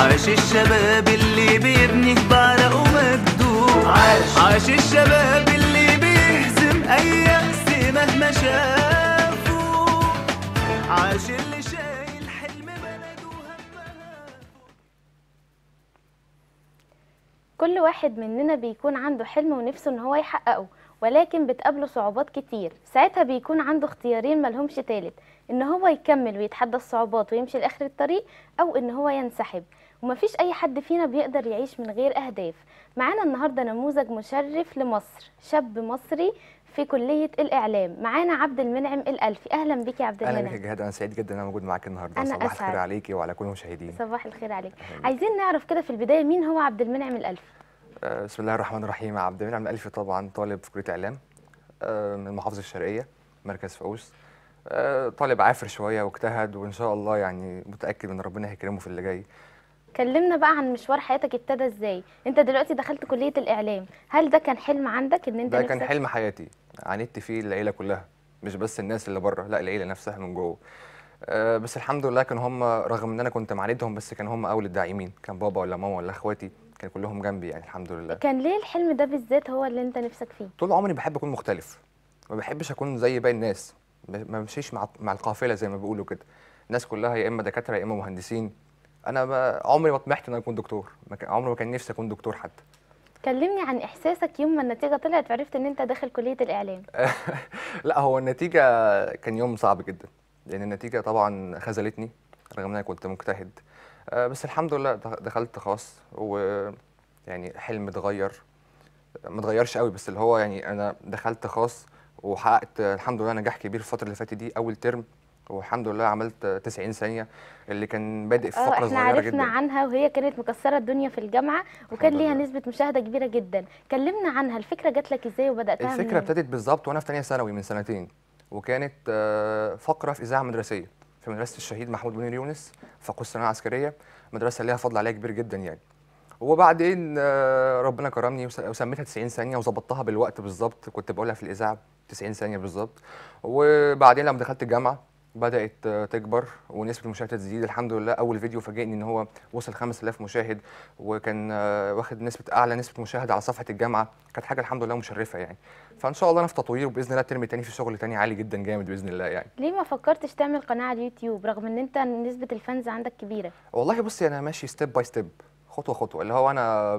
عاش الشباب اللي بيبني بعرق ومجدود عاش عاش الشباب اللي بيهزم اي يأس مهما شافه عاش اللي شايل حلم بلده وهمها كل واحد مننا بيكون عنده حلم ونفسه ان هو يحققه ولكن بتقابله صعوبات كتير ساعتها بيكون عنده اختيارين ملهمش تالت ان هو يكمل ويتحدى الصعوبات ويمشي لاخر الطريق او ان هو ينسحب ومفيش أي حد فينا بيقدر يعيش من غير أهداف معانا النهاردة نموذج مشرف لمصر شاب مصري في كلية الإعلام معانا عبد المنعم الألفي أهلا بك يا عبد المنعم أهلا بك جهاد أنا سعيد جدا أن أنا موجود معاك النهاردة أنا صباح أسعد. الخير عليكي وعلى كل المشاهدين صباح الخير عليك عايزين نعرف كده في البداية مين هو عبد المنعم الألفي أه بسم الله الرحمن الرحيم عبد المنعم الألفي طبعا طالب في كلية إعلام أه من المحافظة الشرقية مركز فؤوس آه، طالب عافر شوية واجتهد وإن شاء الله يعني متأكد أن ربنا هيكرمه في اللي جاي كلمنا بقى عن مشوار حياتك ابتدى ازاي انت دلوقتي دخلت كليه الاعلام هل ده كان حلم عندك ان انت ده كان حلم حياتي عانيت فيه العيله كلها مش بس الناس اللي بره لا العيله نفسها من جوه بس الحمد لله كان هم رغم ان انا كنت معاندهم بس كان هم اول الداعمين كان بابا ولا ماما ولا اخواتي كان كلهم جنبي يعني الحمد لله كان ليه الحلم ده بالذات هو اللي انت نفسك فيه طول عمري بحب اكون مختلف ما بحبش اكون زي باقي الناس ما بمشيش مع مع القافله زي ما بيقولوا كده الناس كلها يا اما دكاتره يا اما مهندسين انا ما عمري ما طمحت ان انا اكون دكتور عمري ما كان نفسي اكون دكتور حتى كلمني عن احساسك يوم ما النتيجه طلعت عرفت ان انت داخل كليه الاعلام لا هو النتيجه كان يوم صعب جدا لان يعني النتيجه طبعا خذلتني رغم ان انا كنت مجتهد آه، بس الحمد لله دخلت خاص و يعني حلم اتغير ما اتغيرش قوي بس اللي هو يعني انا دخلت خاص وحققت الحمد لله نجاح كبير في الفتره اللي فاتت دي اول ترم والحمد لله عملت 90 ثانيه اللي كان بادئ في آه، فقره صغيره جدا احنا عرفنا عنها وهي كانت مكسره الدنيا في الجامعه وكان ليها نسبه مشاهده كبيره جدا كلمنا عنها الفكره جات لك ازاي وبداتها الفكره ابتدت بالظبط وانا في ثانيه ثانوي من سنتين وكانت آه، فقره في اذاعه مدرسيه في مدرسه الشهيد محمود منير يونس فقه الثانويه العسكريه مدرسه ليها فضل عليها كبير جدا يعني وبعدين آه، ربنا كرمني وسميتها 90 ثانيه وظبطتها بالوقت بالظبط كنت بقولها في الاذاعه 90 ثانيه بالظبط وبعدين لما دخلت الجامعه بدات تكبر ونسبه المشاهدات تزيد الحمد لله اول فيديو فاجئني ان هو وصل 5000 مشاهد وكان آه، واخد نسبه اعلى نسبه مشاهده على صفحه الجامعه كانت حاجه الحمد لله مشرفه يعني فان شاء الله انا في تطوير وباذن الله ترمي تاني في شغل تاني عالي جدا جامد باذن الله يعني ليه ما فكرتش تعمل قناه على اليوتيوب رغم ان انت نسبه الفانز عندك كبيره والله بصي انا ماشي ستيب باي ستيب خطوه خطوه اللي هو انا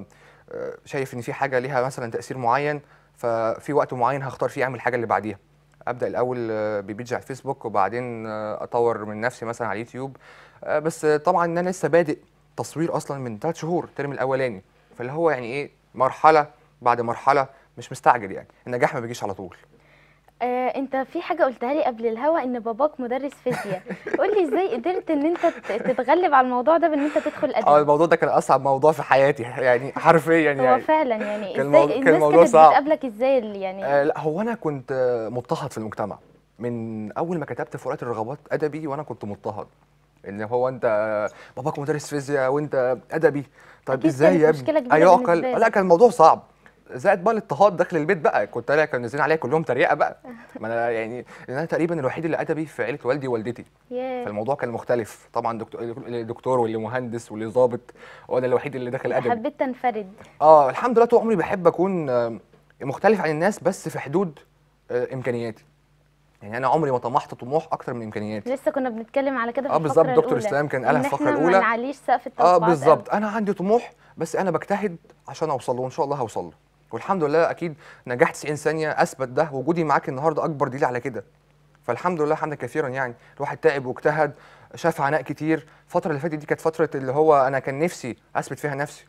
آه، شايف ان في حاجه ليها مثلا تاثير معين ففي وقت معين هختار فيه اعمل الحاجه اللي بعديها ابدا الاول ببيج على الفيسبوك وبعدين اطور من نفسي مثلا على اليوتيوب آه، بس طبعا انا لسه بادئ تصوير اصلا من ثلاث شهور الترم الاولاني فاللي هو يعني ايه مرحله بعد مرحله مش مستعجل يعني النجاح ما بيجيش على طول آه، انت في حاجه قلتها لي قبل الهوا ان باباك مدرس فيزياء قول لي ازاي قدرت ان انت تتغلب على الموضوع ده بان انت تدخل ادبي اه الموضوع ده كان اصعب موضوع في حياتي يعني حرفيا يعني هو فعلا يعني كان ازاي كان الموضوع صعب بتقابلك ازاي يعني آه لا هو انا كنت مضطهد في المجتمع من اول ما كتبت في ورقه الرغبات ادبي وانا كنت مضطهد ان هو انت باباك مدرس فيزياء وانت ادبي طب ازاي يا ابني ايعقل لا كان الموضوع صعب زائد بقى الاضطهاد داخل البيت بقى كنت انا كانوا نازلين عليا كلهم تريقه بقى ما انا يعني انا تقريبا الوحيد اللي ادبي في عيله والدي ووالدتي فالموضوع كان مختلف طبعا دكتور الدكتور واللي مهندس واللي ظابط وانا الوحيد اللي داخل ادبي حبيت تنفرد اه الحمد لله طول عمري بحب اكون آه، مختلف عن الناس بس في حدود آه، امكانياتي يعني انا عمري ما طمحت طموح اكتر من امكانياتي لسه كنا بنتكلم على كده في اه بالظبط دكتور اسلام كان قالها في الفقره الاولى ما نعليش سقف التوقعات اه بالظبط انا عندي طموح بس انا بجتهد عشان اوصل له وان شاء الله هوصل له والحمد لله اكيد نجاح 90 ثانيه اثبت ده وجودي معاك النهارده اكبر دليل على كده فالحمد لله حمدا كثيرا يعني الواحد تعب واجتهد شاف عناء كتير الفتره اللي فاتت دي كانت فتره اللي هو انا كان نفسي اثبت فيها نفسي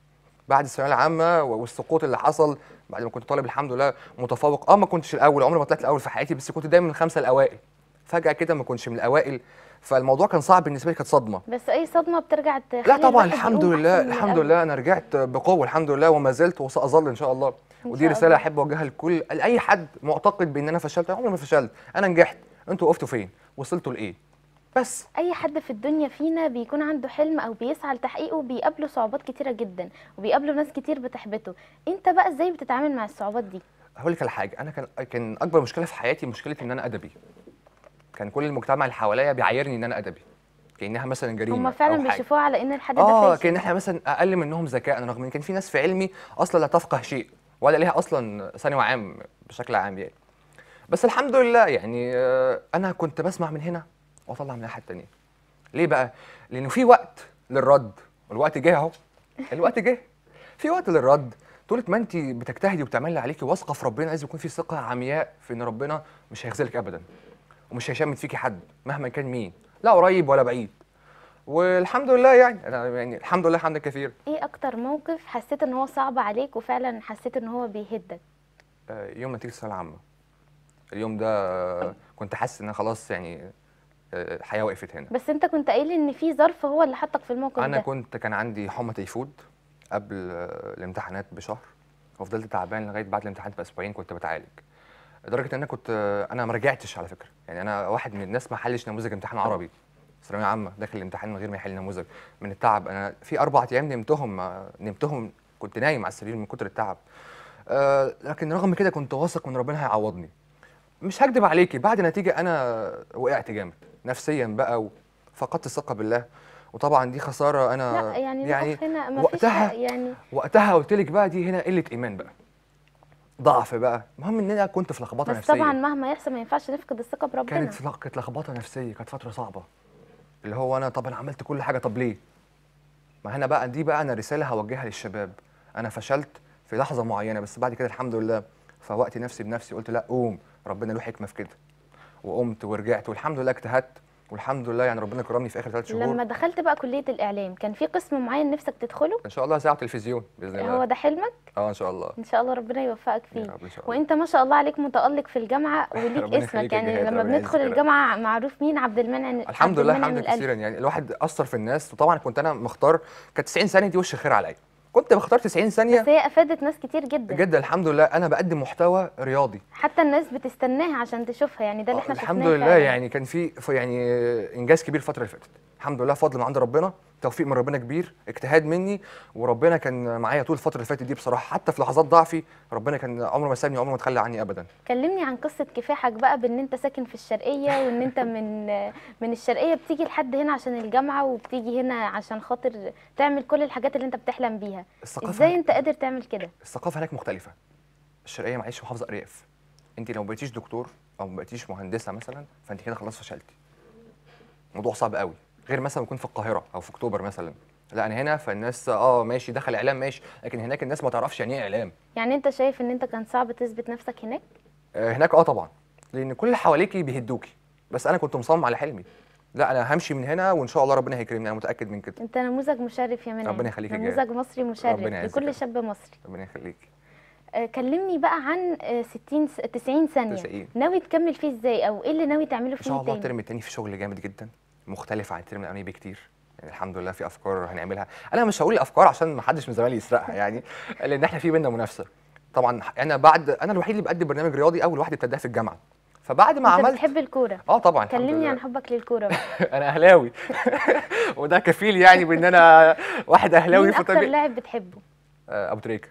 بعد الثانويه العامه والسقوط اللي حصل بعد ما كنت طالب الحمد لله متفوق اه ما كنتش الاول عمري ما طلعت الاول في حياتي بس كنت دايما من الخمسه الاوائل فجاه كده ما كنتش من الاوائل فالموضوع كان صعب بالنسبه لي كانت صدمه بس اي صدمه بترجع لا طبعا الحمد لله الحمد لله انا رجعت بقوه الحمد لله وما زلت وساظل ان شاء الله ودي رساله احب اوجهها لكل اي حد معتقد بان انا فشلت عمري ما فشلت انا نجحت انتوا وقفتوا فين وصلتوا لايه بس اي حد في الدنيا فينا بيكون عنده حلم او بيسعى لتحقيقه بيقابله صعوبات كتيره جدا وبيقابله ناس كتير بتحبطه انت بقى ازاي بتتعامل مع الصعوبات دي هقول لك على حاجه انا كان كان اكبر مشكله في حياتي مشكله ان انا ادبي كان كل المجتمع اللي حواليا بيعايرني ان انا ادبي كانها مثلا جريمه هم فعلا بيشوفوها على ان الحد ده اه كان احنا مثلا اقل منهم ذكاء رغم ان كان في ناس في علمي اصلا لا تفقه شيء ولا ليها اصلا ثانوي عام بشكل عام يعني بس الحمد لله يعني آه، انا كنت بسمع من هنا واطلع من الناحيه الثانيه ليه بقى لانه في وقت للرد والوقت جه اهو الوقت جه في وقت للرد طول ما انت بتجتهدي وبتعملي اللي عليكي واثقه في ربنا لازم يكون في ثقه عمياء في ان ربنا مش هيخذلك ابدا ومش هيشمت فيكي حد مهما كان مين لا قريب ولا بعيد والحمد لله يعني انا يعني الحمد لله الحمد كثير ايه اكتر موقف حسيت ان هو صعب عليك وفعلا حسيت ان هو بيهدك آه، يوم نتيجه الثانويه العامه اليوم ده كنت حاسس ان خلاص يعني آه، الحياه وقفت هنا بس انت كنت قايل ان في ظرف هو اللي حطك في الموقف انا ده. كنت كان عندي حمى تيفود قبل آه، الامتحانات بشهر وفضلت تعبان لغايه بعد الامتحانات باسبوعين كنت بتعالج لدرجه ان انا كنت انا ما رجعتش على فكره يعني انا واحد من الناس ما حلش نموذج امتحان عربي ثانويه عامه داخل الامتحان من غير ما يحل نموذج من التعب انا في اربع ايام نمتهم آه، نمتهم كنت نايم على السرير من كتر التعب أه لكن رغم كده كنت واثق ان ربنا هيعوضني مش هكدب عليكي بعد نتيجه انا وقعت جامد نفسيا بقى وفقدت الثقه بالله وطبعا دي خساره انا لا يعني, يعني هنا ما وقتها يعني وقتها قلت لك بقى دي هنا قله ايمان بقى ضعف بقى المهم ان انا كنت في لخبطه نفسيه بس طبعا مهما يحصل ما ينفعش نفقد الثقه بربنا كانت كانت لخبطه نفسيه كانت فتره صعبه اللي هو انا طب انا عملت كل حاجه طب ليه ما هنا بقى دي بقى انا رساله هوجهها للشباب انا فشلت في لحظه معينه بس بعد كده الحمد لله فوقت نفسي بنفسي قلت لا قوم ربنا له حكمه في كده وقمت ورجعت والحمد لله اجتهدت والحمد لله يعني ربنا كرمني في اخر ثلاث شهور لما دخلت بقى كليه الاعلام كان في قسم معين نفسك تدخله ان شاء الله ساعه تلفزيون باذن الله هو ده حلمك اه ان شاء الله ان شاء الله ربنا يوفقك فيه يا رب إن شاء الله. وانت ما شاء الله عليك متالق في الجامعه وليك اسمك يعني لما بندخل الجامعه معروف مين عبد المنعم الحمد لله الحمد كثيرا يعني الواحد اثر في الناس وطبعا كنت انا مختار كانت 90 سنه دي وش خير عليا كنت بختار 90 ثانيه بس هي افادت ناس كتير جدا جدا الحمد لله انا بقدم محتوى رياضي حتى الناس بتستناها عشان تشوفها يعني ده اللي آه، احنا الحمد لله يعني كان في يعني انجاز كبير الفتره اللي فاتت الحمد لله فضل من عند ربنا توفيق من ربنا كبير اجتهاد مني وربنا كان معايا طول الفتره اللي فاتت دي بصراحه حتى في لحظات ضعفي ربنا كان عمره ما سابني عمره ما تخلى عني ابدا كلمني عن قصه كفاحك بقى بان انت ساكن في الشرقيه وان انت من من الشرقيه بتيجي لحد هنا عشان الجامعه وبتيجي هنا عشان خاطر تعمل كل الحاجات اللي انت بتحلم بيها الثقافة ازاي انت قادر تعمل كده الثقافه هناك مختلفه الشرقيه معيش محافظه ارياف انت لو ما بقيتيش دكتور او ما بقيتيش مهندسه مثلا فانت كده خلاص فشلتي موضوع صعب قوي غير مثلا يكون في القاهره او في اكتوبر مثلا لا انا هنا فالناس اه ماشي دخل اعلام ماشي لكن هناك الناس ما تعرفش يعني ايه اعلام يعني انت شايف ان انت كان صعب تثبت نفسك هناك آه هناك اه طبعا لان كل اللي حواليكي بيهدوكي بس انا كنت مصمم على حلمي لا انا همشي من هنا وان شاء الله ربنا هيكرمني انا متاكد من كده انت نموذج مشرف يا منى ربنا يخليك نموذج مصري مشرف لكل شاب مصري ربنا يخليك آه كلمني بقى عن 60 آه، 90 ثانيه 90 ناوي تكمل فيه ازاي او ايه اللي ناوي تعمله فيه ان شاء الله الترم الثاني في شغل جامد جدا مختلف عن الترم الاولاني بكتير يعني الحمد لله في افكار هنعملها انا مش هقول الافكار عشان ما حدش من زمايلي يسرقها يعني لان احنا في بينا منافسه طبعا انا بعد انا الوحيد اللي بقدم برنامج رياضي اول واحد ابتداه في الجامعه فبعد ما عملت بتحب الكوره اه طبعا كلمني عن حبك للكوره انا اهلاوي وده كفيل يعني بان انا واحد اهلاوي مين اكتر لاعب بتحبه آه، ابو تريكه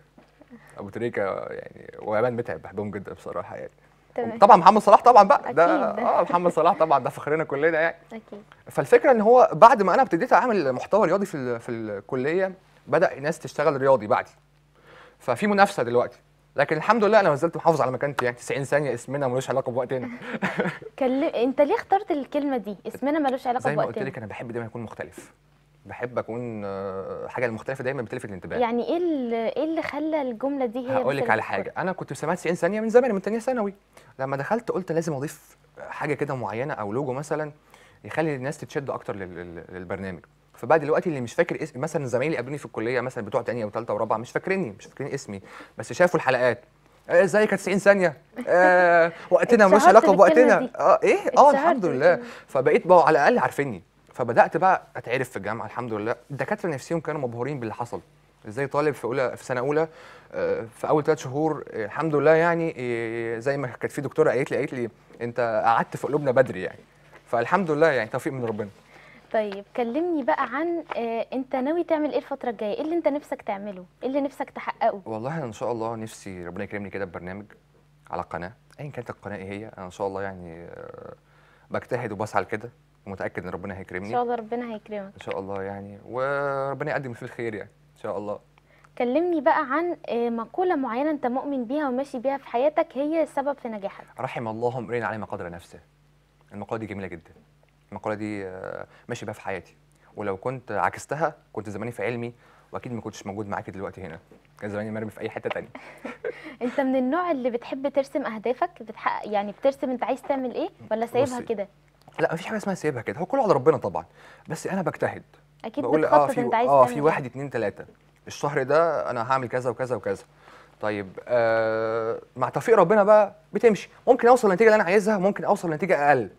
ابو تريكه يعني وامان متعب بحبهم جدا بصراحه يعني تمام طبعا محمد صلاح طبعا بقى ده آه،, اه محمد صلاح طبعا ده فخرنا كلنا يعني اكيد فالفكره ان هو بعد ما انا ابتديت اعمل محتوى رياضي في في الكليه بدا الناس تشتغل رياضي بعدي ففي منافسه دلوقتي لكن الحمد لله انا ما زلت محافظ على مكانتي يعني 90 ثانيه اسمنا ملوش علاقه بوقتنا كلم... انت ليه اخترت الكلمه دي اسمنا ملوش علاقه بوقتنا زي ما قلت لك انا بحب دايما اكون مختلف بحب اكون آه، حاجه المختلفه دايما بتلفت الانتباه يعني ايه ايه اللي خلى الجمله دي هي هقول لك على حاجه انا كنت في 90 ثانيه من زمان من ثانيه ثانوي لما دخلت قلت لازم اضيف حاجه كده معينه او لوجو مثلا يخلي الناس تتشد اكتر للبرنامج فبقى دلوقتي اللي مش فاكر اسم مثلا زمايلي قابلوني في الكليه مثلا بتوع ثانيه وثالثه ورابعه مش فاكريني مش فاكرين اسمي بس شافوا الحلقات آه، ازاي كانت 90 ثانيه آه وقتنا مش علاقه بوقتنا اه ايه اه الحمد لله فبقيت بقى على الاقل عارفيني فبدات بقى اتعرف في الجامعه الحمد لله الدكاتره نفسهم كانوا مبهورين باللي حصل ازاي طالب في اولى في سنه اولى آه، في اول ثلاث شهور آه، الحمد لله يعني آه، زي ما كانت في دكتوره قالت لي قالت لي انت قعدت في قلوبنا بدري يعني فالحمد لله يعني توفيق من ربنا طيب كلمني بقى عن انت ناوي تعمل ايه الفتره الجايه ايه اللي انت نفسك تعمله ايه اللي نفسك تحققه والله انا ان شاء الله نفسي ربنا يكرمني كده ببرنامج على قناه ايا كانت القناه ايه هي انا ان شاء الله يعني بجتهد وبسعى لكده ومتاكد ان ربنا هيكرمني ان شاء الله ربنا هيكرمك ان شاء الله يعني وربنا يقدم فيه الخير يعني ان شاء الله كلمني بقى عن آه، مقوله معينه انت مؤمن بيها وماشي بيها في حياتك هي السبب في نجاحك رحم الله امرئ على ما قدر نفسه المقوله دي جميله جدا المقوله دي آه، ماشي بيها في حياتي ولو كنت عكستها كنت زماني في علمي واكيد ما كنتش موجود معاكي دلوقتي هنا كان زماني مرمي في اي حته تانية انت من النوع اللي بتحب ترسم اهدافك بتحقق يعني بترسم انت عايز تعمل ايه ولا سايبها كده لا مفيش حاجه اسمها سيبها كده هو كله على ربنا طبعا بس انا بجتهد اكيد بقول اه في انت عايز اه في إيه؟ واحد اتنين تلاته الشهر ده انا هعمل كذا وكذا وكذا طيب آه مع توفيق ربنا بقى بتمشي ممكن اوصل للنتيجه اللي انا عايزها ممكن اوصل لنتيجه اقل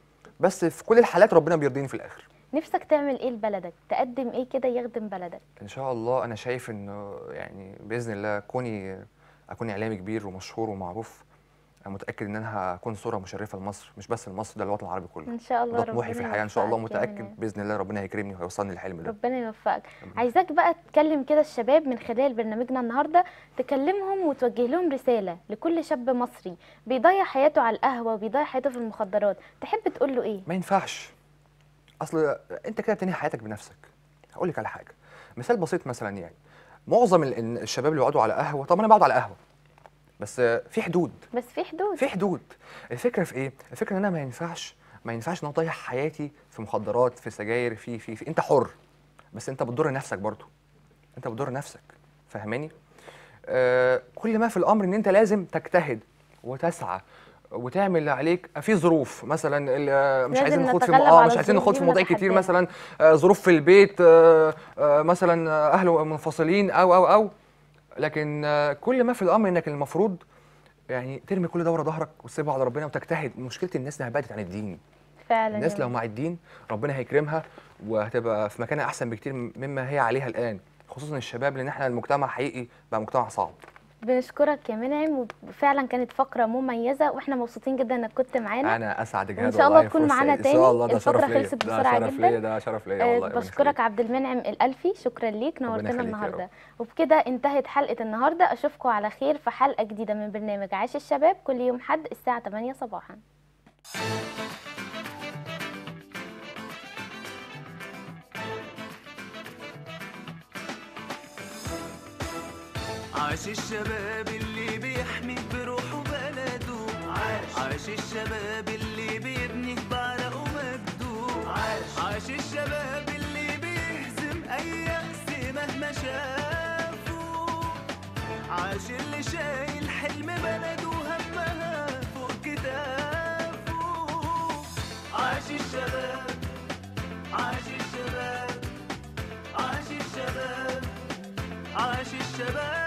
بس في كل الحالات ربنا بيرضيني في الاخر نفسك تعمل ايه لبلدك تقدم ايه كده يخدم بلدك ان شاء الله انا شايف انه يعني باذن الله كوني اكون اعلامي كبير ومشهور ومعروف انا متاكد ان انا هكون صوره مشرفه لمصر مش بس لمصر ده الوطن العربي كله ان شاء الله ده طموحي في الحياه ان شاء الله متاكد يعني. باذن الله ربنا هيكرمني وهيوصلني للحلم ده ربنا يوفقك عايزاك بقى تكلم كده الشباب من خلال برنامجنا النهارده تكلمهم وتوجه لهم رساله لكل شاب مصري بيضيع حياته على القهوه وبيضيع حياته في المخدرات تحب تقول له ايه ما ينفعش اصل انت كده بتنهي حياتك بنفسك هقول لك على حاجه مثال بسيط مثلا يعني معظم الشباب اللي بيقعدوا على قهوه طب انا بقعد على قهوه بس في حدود بس في حدود في حدود الفكره في ايه الفكره ان انا ما ينفعش ما ينفعش ان انا اطيح حياتي في مخدرات في سجاير في في, في. انت حر بس انت بتضر نفسك برضه انت بتضر نفسك فاهماني آه كل ما في الامر ان انت لازم تجتهد وتسعى وتعمل اللي عليك آه، في ظروف مثلا آه، مش عايزين نخوض في اه مش عايزين نخوض في مواضيع كتير مثلا آه، ظروف في البيت آه آه مثلا اهله منفصلين او او او لكن كل ما في الامر انك المفروض يعني ترمي كل دوره ظهرك وتسيبها على ربنا وتجتهد مشكله الناس انها بعدت عن الدين فعلا الناس لو مع الدين ربنا هيكرمها وهتبقى في مكانها احسن بكتير مما هي عليها الان خصوصا الشباب لان احنا المجتمع حقيقي بقى مجتمع صعب بنشكرك يا منعم وفعلا كانت فقره مميزه واحنا مبسوطين جدا انك كنت معانا انا اسعد جدا ان شاء الله تكون معانا تاني ان شاء الله ده الفقره خلصت ده شرف ليا ده شرف ليا والله آه، بشكرك عبد المنعم الالفي شكرا ليك نورتنا النهارده وبكده انتهت حلقه النهارده اشوفكم على خير في حلقه جديده من برنامج عاش الشباب كل يوم حد الساعه 8 صباحا عاش الشباب اللي بيحمي بروحه بلده عاش عاش الشباب اللي بيبني بعرقه مجده عاش عاش الشباب اللي بيهزم اي يأس مهما شافه عاش اللي شايل حلم بلده همها فوق كتافه عاش الشباب عاش الشباب عاش الشباب عاش الشباب